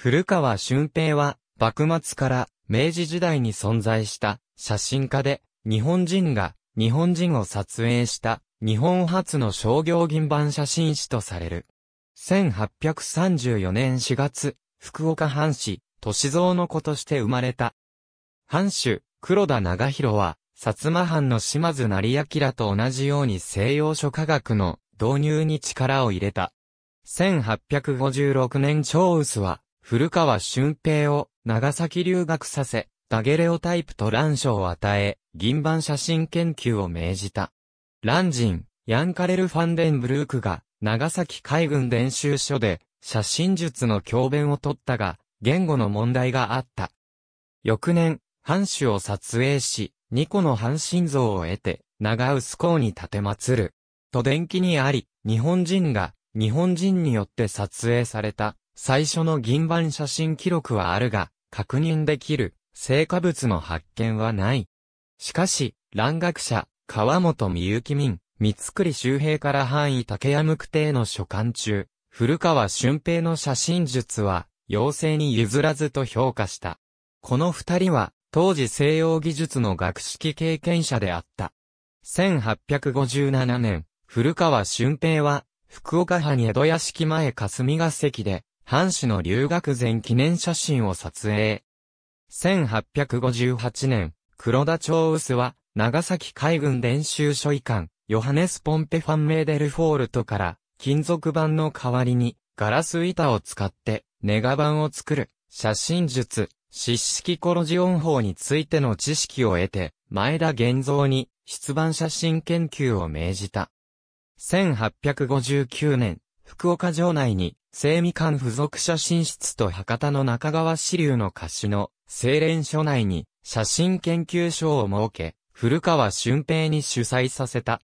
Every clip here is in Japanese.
古川俊平は、幕末から明治時代に存在した写真家で、日本人が日本人を撮影した日本初の商業銀版写真誌とされる。1834年4月、福岡藩士、歳三の子として生まれた。藩主、黒田長広は、薩摩藩の島津成明と同じように西洋諸科学の導入に力を入れた。1856年長臼は、古川俊平を長崎留学させ、ダゲレオタイプと乱書を与え、銀版写真研究を命じた。乱人、ヤンカレル・ファンデンブルークが、長崎海軍練習所で、写真術の教鞭を取ったが、言語の問題があった。翌年、藩主を撮影し、二個の藩神像を得て、長薄港に建て祀る。と伝記にあり、日本人が、日本人によって撮影された、最初の銀版写真記録はあるが、確認できる、成果物の発見はない。しかし、蘭学者、川本美幸民、三栗周平から範囲竹山区邸の所管中、古川俊平の写真術は、妖精に譲らずと評価した。この二人は、当時西洋技術の学識経験者であった。1857年、古川俊平は、福岡藩江戸屋敷前霞が関で、藩神の留学前記念写真を撮影。1858年、黒田町臼は、長崎海軍練習所遺憾、ヨハネス・ポンペ・ファン・メーデル・フォールトから、金属板の代わりに、ガラス板を使って、ネガ板を作る、写真術、湿式コロジオン法についての知識を得て、前田玄造に、出版写真研究を命じた。1859年、福岡城内に、生未館付属写真室と博多の中川支流の歌手の精錬所内に写真研究所を設け、古川俊平に主催させた。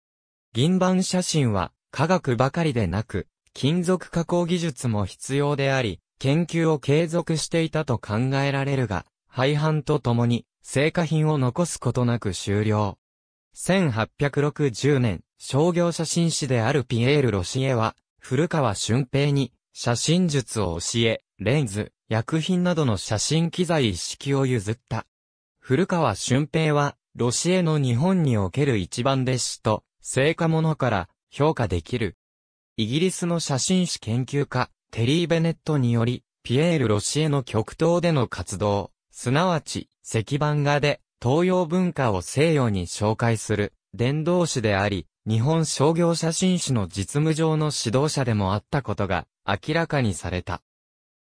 銀版写真は科学ばかりでなく、金属加工技術も必要であり、研究を継続していたと考えられるが、廃藩とともに、成果品を残すことなく終了。1860年、商業写真誌であるピエール・ロシエは、古川俊平に、写真術を教え、レンズ、薬品などの写真機材一式を譲った。古川俊平は、ロシエの日本における一番弟子と、成果者から評価できる。イギリスの写真史研究家、テリー・ベネットにより、ピエール・ロシエの極東での活動、すなわち、石版画で、東洋文化を西洋に紹介する、伝道師であり、日本商業写真史の実務上の指導者でもあったことが、明らかにされた。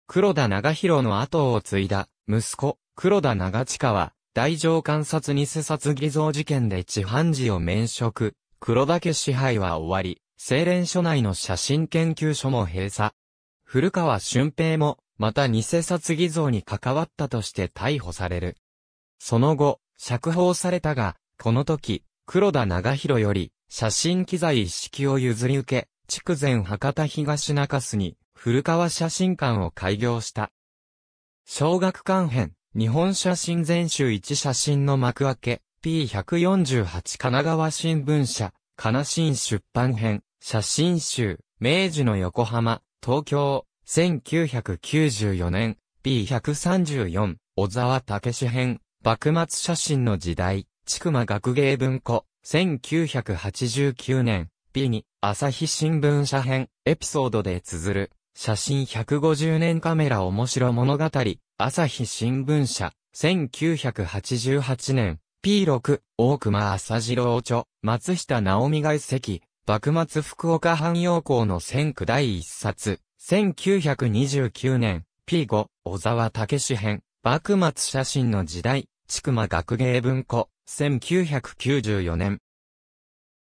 黒田長広の後を継いだ、息子、黒田長近は、大乗観察に施殺偽造事件で地判事を免職、黒田家支配は終わり、精錬所内の写真研究所も閉鎖。古川俊平も、また偽札偽造に関わったとして逮捕される。その後、釈放されたが、この時、黒田長広より、写真機材一式を譲り受け、筑前博多東中洲に古川写真館を開業した。小学館編、日本写真全集一写真の幕開け、P148 神奈川新聞社、金新出版編、写真集、明治の横浜、東京、1994年、P134、小沢武史編、幕末写真の時代、筑馬学芸文庫、1989年、p 2朝日新聞社編、エピソードで綴る、写真150年カメラ面白物語、朝日新聞社、1988年、P6、大熊朝次郎著、松下直美外籍、幕末福岡汎用光の先区第一冊、1929年、P5、小沢武史編、幕末写真の時代、千曲学芸文庫、1994年、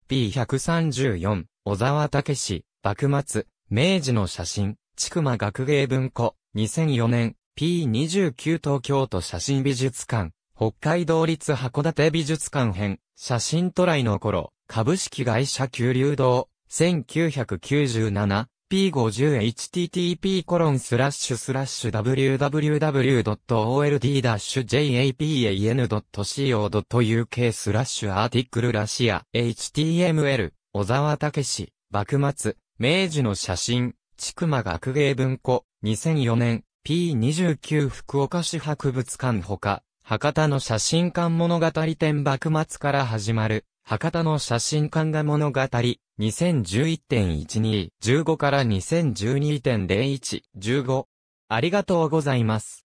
P134、小沢武幕末、明治の写真、千曲学芸文庫、2004年、P29 東京都写真美術館、北海道立函館美術館編、写真トライの頃、株式会社九流堂、1997、http://www.old-japan.co.uk スラッシュアーティクルラシア html 小沢武史幕末明治の写真ちく学芸文庫2004年 P29 福岡市博物館ほか博多の写真館物語展幕末から始まる博多の写真館が物語、2011.12、15から2012.01、15。ありがとうございます。